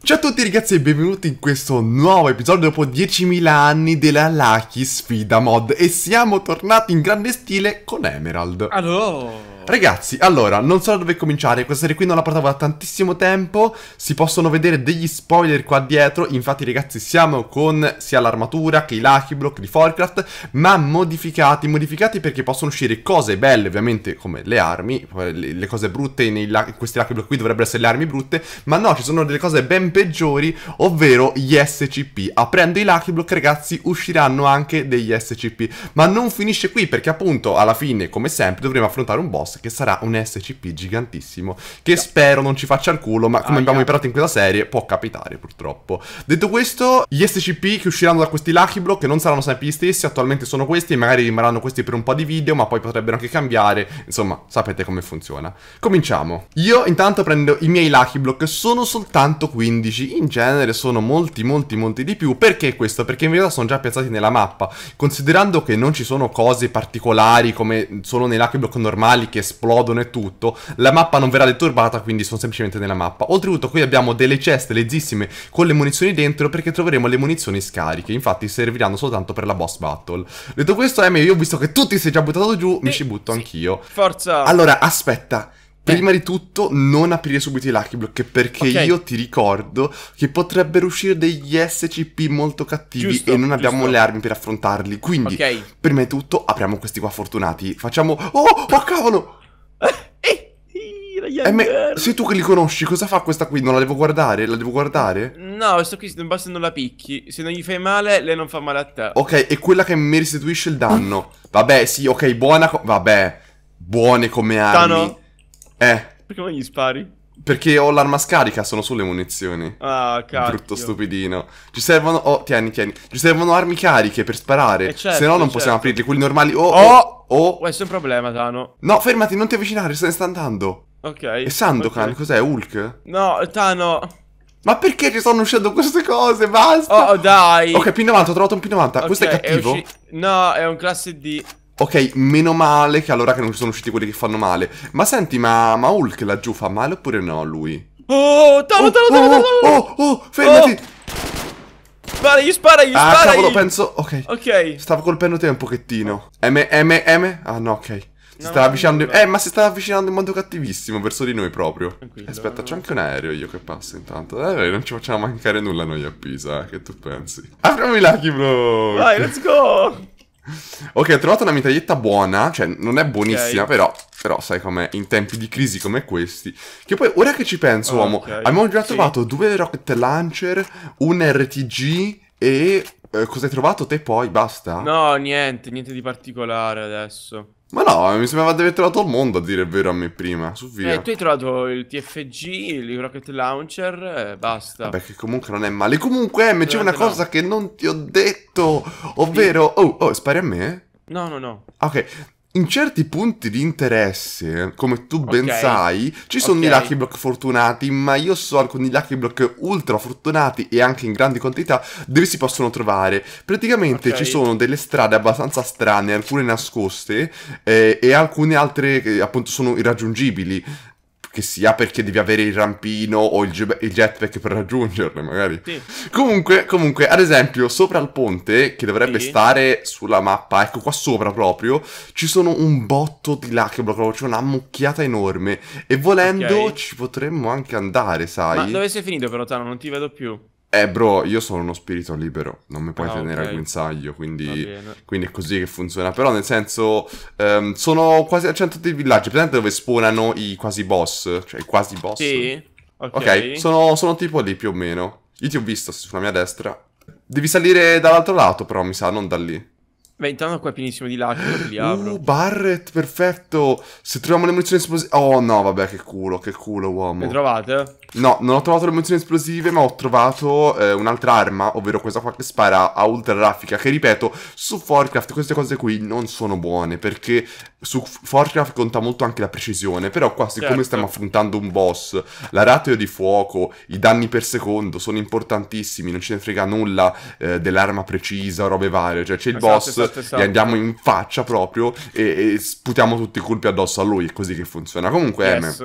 Ciao a tutti ragazzi e benvenuti in questo nuovo episodio dopo 10.000 anni della Lucky Sfida Mod e siamo tornati in grande stile con Emerald. Allora... Ragazzi, allora, non so da dove cominciare, questa serie qui non la portavo da tantissimo tempo, si possono vedere degli spoiler qua dietro, infatti ragazzi siamo con sia l'armatura che i Lucky Block di Forcraft, ma modificati, modificati perché possono uscire cose belle ovviamente come le armi, le cose brutte nei, in questi Lucky Block qui dovrebbero essere le armi brutte, ma no, ci sono delle cose ben peggiori, ovvero gli SCP. Aprendo i Lucky Block ragazzi usciranno anche degli SCP, ma non finisce qui perché appunto alla fine come sempre dovremo affrontare un boss che sarà un SCP gigantissimo, che yeah. spero non ci faccia il culo, ma come ah, abbiamo yeah. imparato in quella serie, può capitare purtroppo. Detto questo, gli SCP che usciranno da questi Lucky Block, non saranno sempre gli stessi, attualmente sono questi, magari rimarranno questi per un po' di video, ma poi potrebbero anche cambiare, insomma, sapete come funziona. Cominciamo. Io intanto prendo i miei Lucky Block, sono soltanto 15, in genere sono molti, molti, molti di più. Perché questo? Perché in realtà sono già piazzati nella mappa, considerando che non ci sono cose particolari come solo nei Lucky Block normali che esplodono e tutto, la mappa non verrà deturbata, quindi sono semplicemente nella mappa. Oltretutto qui abbiamo delle ceste lezzissime con le munizioni dentro perché troveremo le munizioni scariche, infatti serviranno soltanto per la boss battle. Detto questo, Amy, io ho visto che tu ti sei già buttato giù, sì, mi ci butto sì. anch'io. Forza! Allora, aspetta. Eh. Prima di tutto, non aprire subito i Lucky Block perché okay. io ti ricordo che potrebbero uscire degli SCP molto cattivi giusto, e non abbiamo giusto. le armi per affrontarli. Quindi, okay. prima di tutto, apriamo questi qua fortunati. Facciamo. Oh, oh cavolo! Eh, ma sei tu che li conosci, cosa fa questa qui? Non la devo guardare? La devo guardare? No, questa qui basta non la picchi. Se non gli fai male, lei non fa male a te. Ok, è quella che mi restituisce il danno. Vabbè, sì, ok, buona. Vabbè, buone come armi. Tano. Eh. Perché non gli spari? Perché ho l'arma scarica, sono solo le munizioni. Ah, cazzo. Brutto stupidino. Ci servono. Oh, tieni, tieni. Ci servono armi cariche per sparare. Eh certo, Se no, non certo. possiamo aprirle. Quelli normali. Oh, oh, oh, oh. Questo è un problema, Tano. No, fermati, non ti avvicinare, se ne sta andando. Ok. E Sandokan okay. cos'è? Hulk? No, Tano. Ma perché ci stanno uscendo queste cose? Basta! Oh, oh dai! Ok, P90, ho trovato un P90. Okay, Questo è cattivo? È no, è un classe D. Ok, meno male che allora che non ci sono usciti quelli che fanno male. Ma senti, ma, ma Hulk laggiù fa male oppure no lui? Oh, Tano, Tano, Tano, Tano! Oh, oh, fermati! Oh. Spara, gli spara, gli ah, spara! Ah, cavolo, penso... Ok. Ok. Stavo colpendo te un pochettino. M, M, M? Ah, no, ok. Si no, sta avvicinando. No. Eh, ma si sta avvicinando in modo cattivissimo verso di noi proprio. Tranquillo, Aspetta, c'è anche un aereo io che passo intanto. Eh, non ci facciamo mancare nulla noi a Pisa. Eh, che tu pensi? Apriamo i Lucky Block. Vai, let's go. Ok, ho trovato una mitraglietta buona, cioè non è buonissima, okay. però, però sai com'è, in tempi di crisi come questi. Che poi, ora che ci penso, oh, uomo, okay. abbiamo già sì. trovato due rocket launcher, un RTG e... Eh, cosa trovato te poi? Basta? No, niente, niente di particolare adesso. Ma no, mi sembrava di aver trovato il mondo a dire il vero a me prima. Su eh, via. Eh, tu hai trovato il TFG, il Rocket Launcher eh, basta. Perché comunque non è male. Comunque, M, c'è una cosa no. che non ti ho detto. Ovvero. Oh, oh, spari a me? No, no, no. Ok in certi punti di interesse, come tu ben okay. sai, ci sono okay. i lucky block fortunati, ma io so alcuni lucky block ultra fortunati e anche in grandi quantità dove si possono trovare. Praticamente okay. ci sono delle strade abbastanza strane, alcune nascoste eh, e alcune altre che eh, appunto sono irraggiungibili che sia perché devi avere il rampino o il, ge- il jetpack per raggiungerle, magari. Sì. Comunque, comunque, ad esempio, sopra il ponte, che dovrebbe sì. stare sulla mappa, ecco qua sopra proprio, ci sono un botto di lacrime, proprio c'è una mucchiata enorme. E volendo okay. ci potremmo anche andare, sai. Ma dove sei finito, Perotano? Non ti vedo più. Eh bro, io sono uno spirito libero, non mi puoi ah, tenere okay. al guinzaglio, quindi, quindi, è così che funziona. Però nel senso, um, sono quasi al centro dei villaggi, presente dove spawnano i quasi boss, cioè i quasi boss. Sì, ok. okay sono, sono, tipo lì più o meno. Io ti ho visto, sulla mia destra. Devi salire dall'altro lato però, mi sa, non da lì. Beh, intanto qua è pienissimo di lacrime, li apro. Uh, Barret, perfetto! Se troviamo le munizioni esplosive... Oh no, vabbè, che culo, che culo, uomo. Le trovate? No, non ho trovato le munizioni esplosive, ma ho trovato eh, un'altra arma, ovvero questa qua che spara a ultra raffica, che ripeto, su Forcraft queste cose qui non sono buone, perché su Forcraft conta molto anche la precisione, però qua siccome certo. stiamo affrontando un boss, la ratio di fuoco, i danni per secondo sono importantissimi, non ce ne frega nulla eh, dell'arma precisa, robe varie, cioè c'è il esatto, boss, esatto, esatto. gli andiamo in faccia proprio e, e, sputiamo tutti i colpi addosso a lui, è così che funziona. Comunque, yes.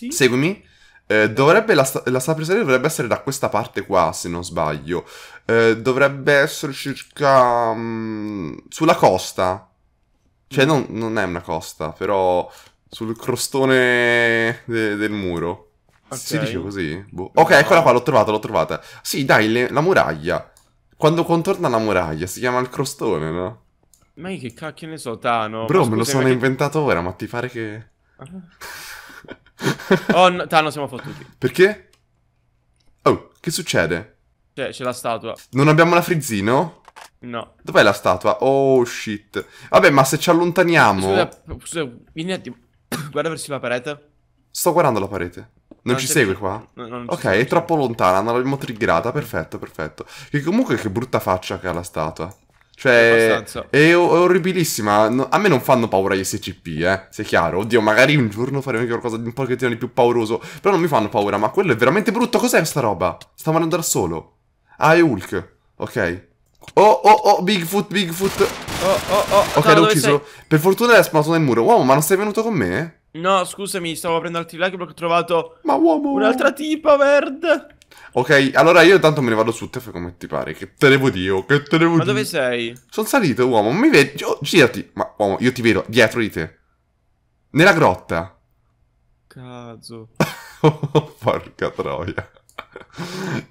Ehm, seguimi eh, dovrebbe la, sta- presa dovrebbe essere da questa parte qua, se non sbaglio. Eh, dovrebbe essere circa... Mh, mm, sulla costa. Cioè, non, non, è una costa, però sul crostone de- del muro. Okay. Si dice così? Boh. Ok, eccola qua, l'ho trovata, l'ho trovata. Sì, dai, le- la muraglia. Quando contorna la muraglia si chiama il crostone, no? Ma io che cacchio ne so, Tano? Bro, me lo sono che... inventato ora, ma ti pare che... Ah. oh, no, Tano, siamo fottuti. Perché? Oh, che succede? C'è, cioè, c'è la statua. Non abbiamo la frizzino? No. Dov'è la statua? Oh, shit. Vabbè, ma se ci allontaniamo... Scusa, scusa vieni attimo. Guarda verso la parete. Sto guardando la parete. Non, non ci segue più. qua? No, non ci ok, è troppo lontana, non l'abbiamo triggerata, perfetto, perfetto. Che comunque che brutta faccia che ha la statua. Cioè, è, è, orribilissima. No, a me non fanno paura gli SCP, eh. Se è chiaro. Oddio, magari un giorno faremo qualcosa di un po' che di più pauroso. Però non mi fanno paura, ma quello è veramente brutto. Cos'è sta roba? Stavo andando da solo. Ah, è Hulk. Ok. Oh, oh, oh, Bigfoot, Bigfoot. Oh, oh, oh. Ok, no, l'ho ucciso. Sei? Per fortuna è sparato nel muro. Uomo, ma non sei venuto con me? No, scusami, stavo prendendo altri like perché ho trovato... Ma uomo! Un'altra tipa verde. Ok, allora io intanto me ne vado su te, fai come ti pare. Che te devo dire, oh, che te devo dire. Ma dove sei? Sono salito, uomo, mi vedi? Oh, girati. Ma, uomo, io ti vedo dietro di te. Nella grotta. Cazzo. Porca troia.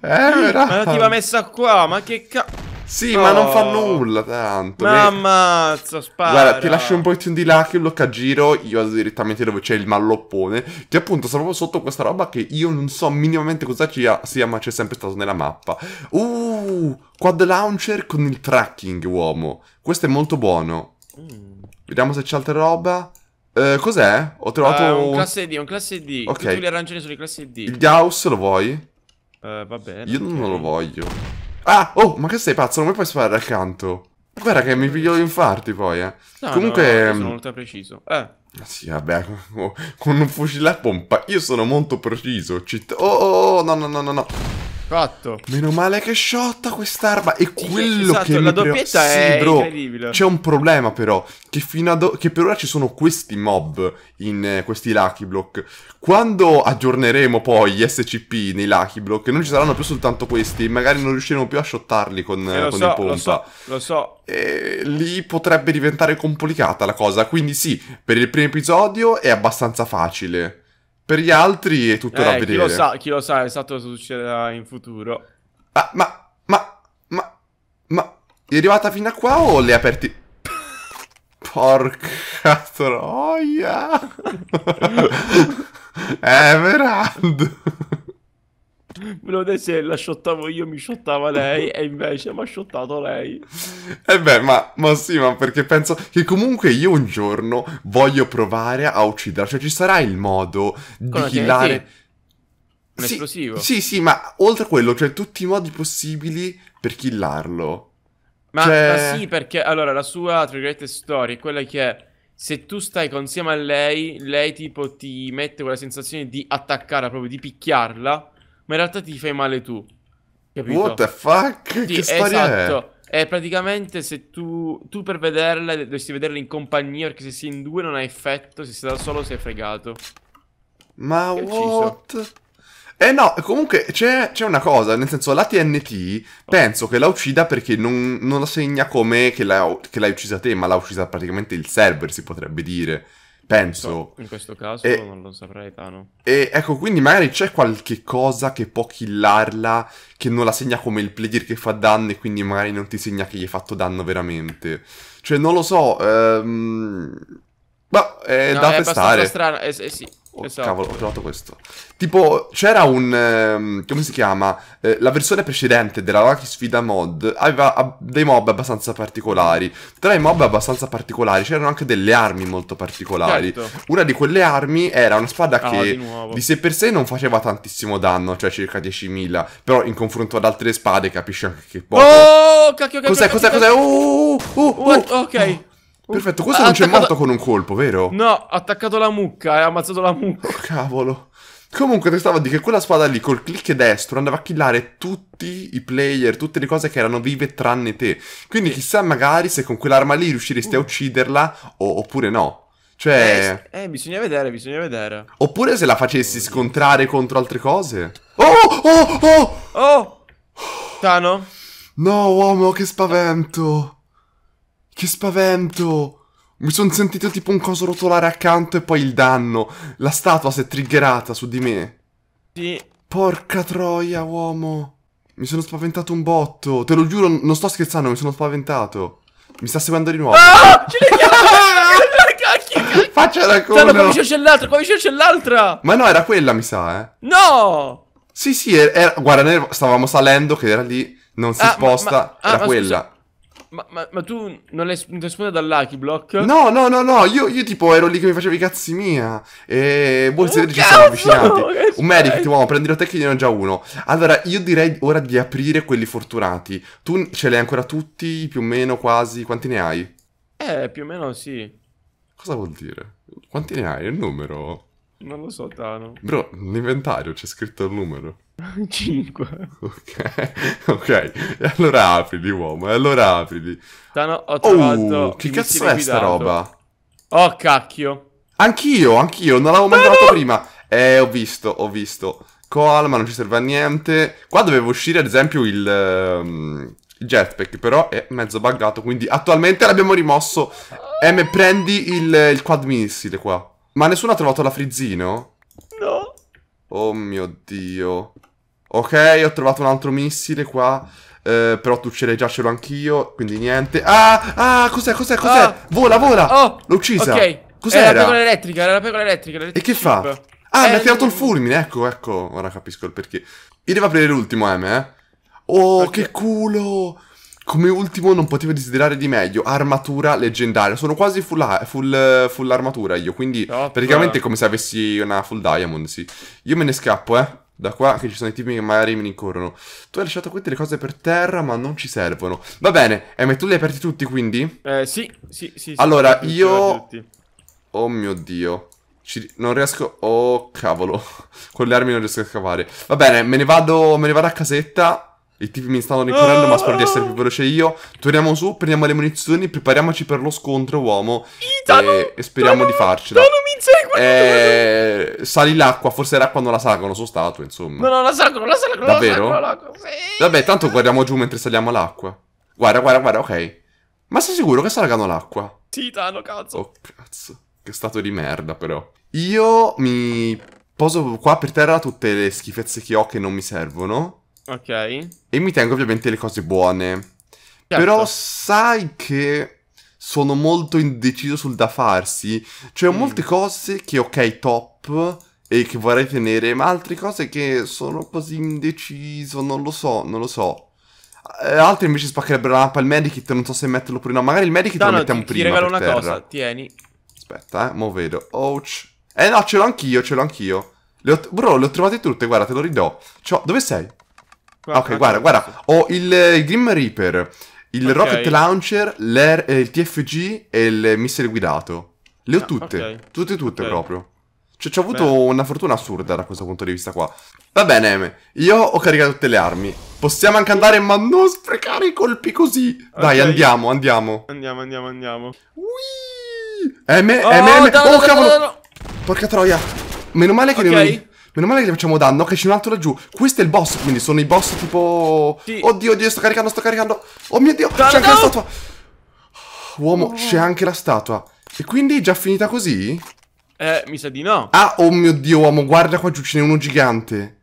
eh, veramente. Ma la ti va messa qua, ma che cazzo. Sì, oh. ma non fa oh. nulla tanto. Ma ammazza, spara. Guarda, ti lascio un po' di là che un a giro. io vado direttamente dove c'è il malloppone, che appunto sta proprio sotto questa roba che io non so minimamente cosa sia, ma c'è sempre stato nella mappa. Uh, quad launcher con il tracking, uomo. Questo è molto buono. Mm. Vediamo se c'è altra roba. Eh, cos'è? Ho trovato... Uh, un classe D, un classe D. Ok. Tutti gli arancioni sono i classe D. Il Gauss lo vuoi? Uh, va bene. Io okay. non lo voglio. Ah, oh, ma che sei pazzo? Non mi puoi sparare accanto. Guarda che mi piglio gli infarti poi, eh. No, Comunque... No, mm, sono molto preciso. Eh. Ah, sì, vabbè, con un fucile a pompa io sono molto preciso. Citt- oh, oh, oh, no, no, no, no, no. Fatto. Meno male che è sciotta quest'arma. E quello esatto, che la doppietta pre... è sì, bro, incredibile. C'è un problema però, che, do... che, per ora ci sono questi mob in eh, questi Lucky Block. Quando aggiorneremo poi gli SCP nei Lucky Block, non ci saranno più soltanto questi, magari non riusciremo più a shottarli con, eh, con so, il pompa. Lo so, lo so. E lì potrebbe diventare complicata la cosa, quindi sì, per il primo episodio è abbastanza facile per gli altri è tutto eh, da vedere. Chi lo sa, chi lo sa esatto cosa succederà in futuro. Ah, ma, ma, ma, ma, è arrivata fino a qua o le aperti... Porca troia! Everand! Volevo dire se la sciottavo io, mi sciottava lei, e invece mi ha sciottato lei. E eh beh, ma, ma sì, ma perché penso che comunque io un giorno voglio provare a ucciderla. Cioè, ci sarà il modo di killare... Un sì, esplosivo. Sì, sì, ma oltre a quello, cioè tutti i modi possibili per killarlo. Ma, cioè... ma sì, perché allora la sua, tra virgolette, storia è quella che se tu stai insieme a lei, lei tipo ti mette quella sensazione di attaccarla, proprio di picchiarla ma in realtà ti fai male tu. Capito? What the fuck? Sì, che storia esatto. è? è? Eh, praticamente se tu, tu per vederla dovresti vederla in compagnia perché se sei in due non ha effetto, se sei da solo sei fregato. Ma che what? Eh no, comunque c'è, una cosa, nel senso la TNT penso che la uccida perché non, non la segna come che, l'hai uccisa te, ma l'ha uccisa praticamente il server, si potrebbe dire. Penso. In questo caso e, non lo saprei, Tano. E ecco, quindi magari c'è qualche cosa che può killarla, che non la segna come il player che fa danno e quindi magari non ti segna che gli hai fatto danno veramente. Cioè, non lo so, ehm... Ma boh, è no, da è testare. Strano. Eh, eh, sì. Oh, esatto. cavolo, ho trovato questo. Tipo, c'era un... Ehm, come si chiama? Eh, la versione precedente della Lucky Sfida mod aveva ab dei mob abbastanza particolari. Tra i mob abbastanza particolari c'erano anche delle armi molto particolari. Certo. Una di quelle armi era una spada ah, che di, di, sé per sé non faceva tantissimo danno, cioè circa 10.000. Però in confronto ad altre spade capisci anche che poco... Oh, cacchio, cacchio, Cos'è, cos'è, cos'è? Oh, oh, oh, oh, ok. Oh. Perfetto, questo non c'è morto con un colpo, vero? No, ha attaccato la mucca e eh, ha ammazzato la mucca. Oh, cavolo. Comunque ti stavo a dire che quella spada lì col click destro andava a killare tutti i player, tutte le cose che erano vive tranne te. Quindi chissà magari se con quell'arma lì riusciresti a uh. ucciderla o, oppure no. Cioè... Eh, eh, bisogna vedere, bisogna vedere. Oppure se la facessi scontrare contro altre cose. Oh oh, oh, oh, oh! Oh! Tano? No, uomo, che spavento! Che spavento! Mi sono sentito tipo un coso rotolare accanto e poi il danno. La statua si è triggerata su di me. Sì. Porca troia, uomo. Mi sono spaventato un botto. Te lo giuro, non sto scherzando, mi sono spaventato. Mi sta seguendo di nuovo. Ah! Cacchio! Faccia la cosa. Qua vicino c'è l'altra, qua vicino c'è l'altra. Ma no, era quella, mi sa, eh. No! Sì, sì, er, era... guarda, noi stavamo salendo, che era lì, non si ah, sposta, ma, ma, ah, era quella. Ma, ma, ma, tu non l'hai spunta dall'Aki Block? No, no, no, no, io, io, tipo ero lì che mi facevi cazzi mia. E voi siete ci siamo avvicinati. Un medico, ti muovo, oh, prendilo te che ne ho già uno. Allora, io direi ora di aprire quelli fortunati. Tu ce li hai ancora tutti, più o meno, quasi? Quanti ne hai? Eh, più o meno sì. Cosa vuol dire? Quanti ne hai? Il numero? Non lo so, Tano. Bro, nell'inventario c'è scritto il numero. 5. Ok, ok. E allora aprili, uomo. allora aprili. Tano, ho oh, trovato... Oh, che cazzo è sta roba? Oh, cacchio. Anch'io, anch'io. Non l'avevo mai trovato prima. Eh, ho visto, ho visto. Coal, ma non ci serve a niente. Qua doveva uscire, ad esempio, il... Um, jetpack, però è mezzo buggato, quindi attualmente l'abbiamo rimosso. Eh, M, prendi il, il quad missile qua. Ma nessuno ha trovato la frizzino? No. Oh mio Dio. Ok, ho trovato un altro missile qua. Eh, però tu ce l'hai già, ce l'ho anch'io. Quindi niente. Ah, ah, cos'è, cos'è, cos'è? Ah. Vola, vola. Oh, L'ho uccisa. Ok. Cos'era? Era la pecola elettrica, era la pecola elettrica. E che fa? Ah, mi ha eh, tirato il mm. fulmine. Ecco, ecco. Ora capisco il perché. Io devo aprire l'ultimo M, eh. Oh, okay. che culo. Come ultimo non potevo desiderare di meglio, armatura leggendaria. Sono quasi full, full, full armatura io, quindi Top. praticamente è come se avessi una full diamond, sì. Io me ne scappo, eh. Da qua che ci sono i tipi che magari mi rincorrono. Tu hai lasciato qui delle cose per terra, ma non ci servono. Va bene, Emme, tu li hai aperti tutti, quindi? Eh, sì, sì, sì. Allora, sì, io... Oh mio Dio. Ci... Non riesco... Oh, cavolo. Con le armi non riesco a scavare. Va bene, me ne vado, me ne vado a casetta. I tipi mi stanno ricorrendo, ma spero di essere più veloce io. Torniamo su, prendiamo le munizioni, prepariamoci per lo scontro, uomo. Italo, e, e speriamo Italo, di farcela. Non mi insegue, eh, e... Sali l'acqua, forse l'acqua non la salgono su statue, insomma. No, no, la salgono, la salgono. Davvero? La salgono, sì. Vabbè, tanto guardiamo giù mentre saliamo l'acqua. Guarda, guarda, guarda, ok. Ma sei sicuro che salgano l'acqua? Titano, cazzo. Oh, cazzo. Che stato di merda, però. Io mi poso qua per terra tutte le schifezze che ho che non mi servono. Ok. E mi tengo ovviamente le cose buone. Certo. Però sai che sono molto indeciso sul da farsi. Cioè, ho mm. molte cose che ok, top e che vorrei tenere, ma altre cose che sono così indeciso, non lo so, non lo so. Eh, altre invece spaccherebbero la mappa il medikit, non so se metterlo pure no. Magari il medikit no, lo no, mettiamo ti, prima. Ti regalo una terra. cosa, tieni. Aspetta, eh, mo vedo. Ouch. Eh no, ce l'ho anch'io, ce l'ho anch'io. Le ho, bro, le ho trovate tutte, guarda, te lo ridò. Cioè, dove sei? Guarda, ok, guarda, guarda, ho il, eh, il Grim Reaper, il okay. Rocket Launcher, eh, il TFG e il missile guidato. Le ho ah, tutte, okay. tutte tutte okay. proprio. Cioè, ci ho avuto Beh. una fortuna assurda da questo punto di vista qua. Va bene, Eme. io ho caricato tutte le armi. Possiamo anche andare, ma non sprecare i colpi così. Dai, andiamo, andiamo. Andiamo, andiamo, andiamo. Whee! M, M, M. Oh, oh cavolo! Porca troia. Meno male che okay. non... Meno male che gli facciamo danno. Ok, c'è un altro laggiù. Questo è il boss. Quindi sono i boss tipo. Sì. Oddio, oddio, sto caricando, sto caricando. Oh mio dio, c'è anche la statua. Uomo, oh. c'è anche la statua. E quindi è già finita così? Eh, mi sa di no. Ah, oh mio dio, uomo, guarda qua giù, ce n'è uno gigante.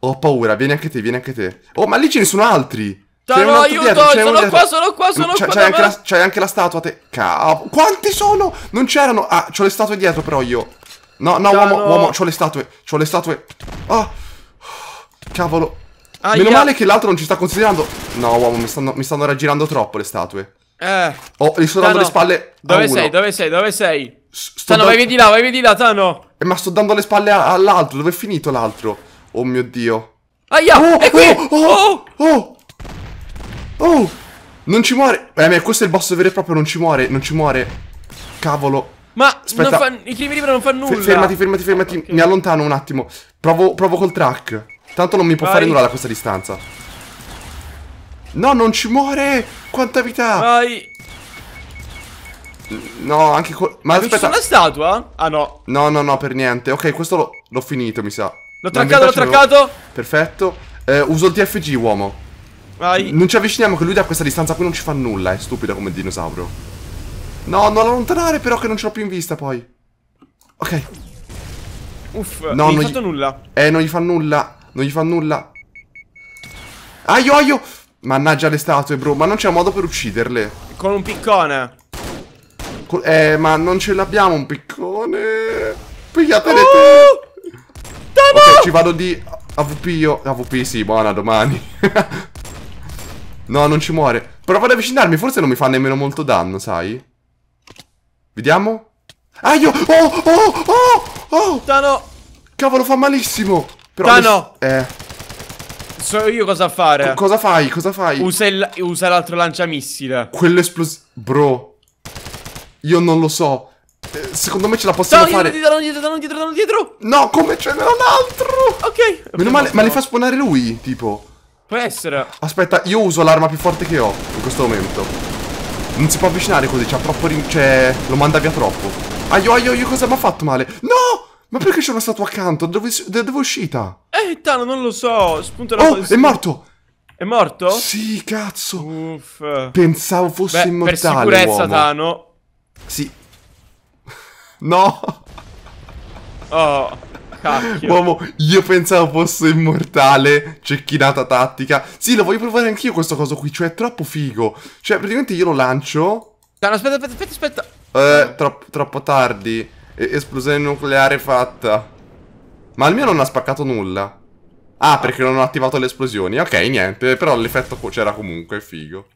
Ho paura, vieni anche te, vieni anche te. Oh, ma lì ce ne sono altri. Ciao, aiuto, dietro, sono qua, sono qua, sono qua. C'hai anche, la, anche la statua, te. Cavolo, quanti sono? Non c'erano. Ah, c'ho le statue dietro, però io. No, no, uomo, uomo, c'ho le statue, c'ho le statue. Ah, cavolo. Aia. Meno male che l'altro non ci sta considerando. No, uomo, mi stanno, mi stanno raggirando troppo le statue. Eh. Oh, gli sto dando le spalle Dove sei, dove sei, dove sei? S Tano, vai di là, vai di là, Tano. Eh, ma sto dando le spalle all'altro, dove è finito l'altro? Oh mio Dio. Aia, oh, è qui! Oh, oh, oh, oh. oh. Non ci muore. Eh, questo è il boss vero e proprio, non ci muore, non ci muore. Cavolo. Ma fa... i primi libri non fanno nulla. Fermati, fermati, fermati. Okay. Mi allontano un attimo. Provo, provo, col track. Tanto non mi può Vai. fare nulla da questa distanza. No, non ci muore! Quanta vita! Vai! No, anche con... Ma, Ma aspetta... una statua? Ah no. No, no, no, per niente. Ok, questo l'ho finito, mi sa. L'ho traccato, l'ho traccato! Perfetto. Eh, uso il TFG, uomo. Vai. Non ci avviciniamo che lui da questa distanza qui non ci fa nulla, è stupido come dinosauro. No, non allontanare però che non ce l'ho più in vista poi. Ok. Uff, no, non, non gli... fatto nulla. Eh, non gli fa nulla. Non gli fa nulla. Aio, aio. Mannaggia le statue, bro. Ma non c'è modo per ucciderle. Con un piccone. Con... Eh, ma non ce l'abbiamo un piccone. Pigliatele oh! te. Damo! Ok, ci vado di AVP io. AVP sì, buona, domani. no, non ci muore. Provo ad avvicinarmi, forse non mi fa nemmeno molto danno, sai? Vediamo. Aio! Ah, oh, oh, oh, oh! Tano! Cavolo, fa malissimo! Però Tano! Eh. So io cosa fare. Co cosa fai? Cosa fai? Usa, l'altro lanciamissile. Quell'esplosivo... Bro. Io non lo so. Eh, secondo me ce la possiamo Tano, fare. Dietro, dietro, dietro, dietro, dietro, dietro. No, come ce n'è un altro? Ok. Meno male, ma le fa spawnare lui, tipo. Può essere. Aspetta, io uso l'arma più forte che ho in questo momento. Non si può avvicinare così, c'ha troppo... Cioè, lo manda via troppo. Aio, aio, aio, cosa mi ha fatto male? No! Ma perché c'è una statua accanto? Dove, dove è uscita? Eh, Tano, non lo so. Spunta la Oh, è morto! È morto? Sì, cazzo. Uff. Pensavo fosse Beh, immortale. Per sicurezza, uomo. Tano. Sì. no. Oh cacchio. Uomo, io pensavo fosse immortale, cecchinata tattica. Sì, lo voglio provare anch'io questo coso qui, cioè è troppo figo. Cioè, praticamente io lo lancio... No, aspetta, aspetta, aspetta, aspetta. Eh, troppo, troppo tardi. E esplosione nucleare fatta. Ma almeno non ha spaccato nulla. Ah, perché non ho attivato le esplosioni. Ok, niente, però l'effetto c'era comunque, figo.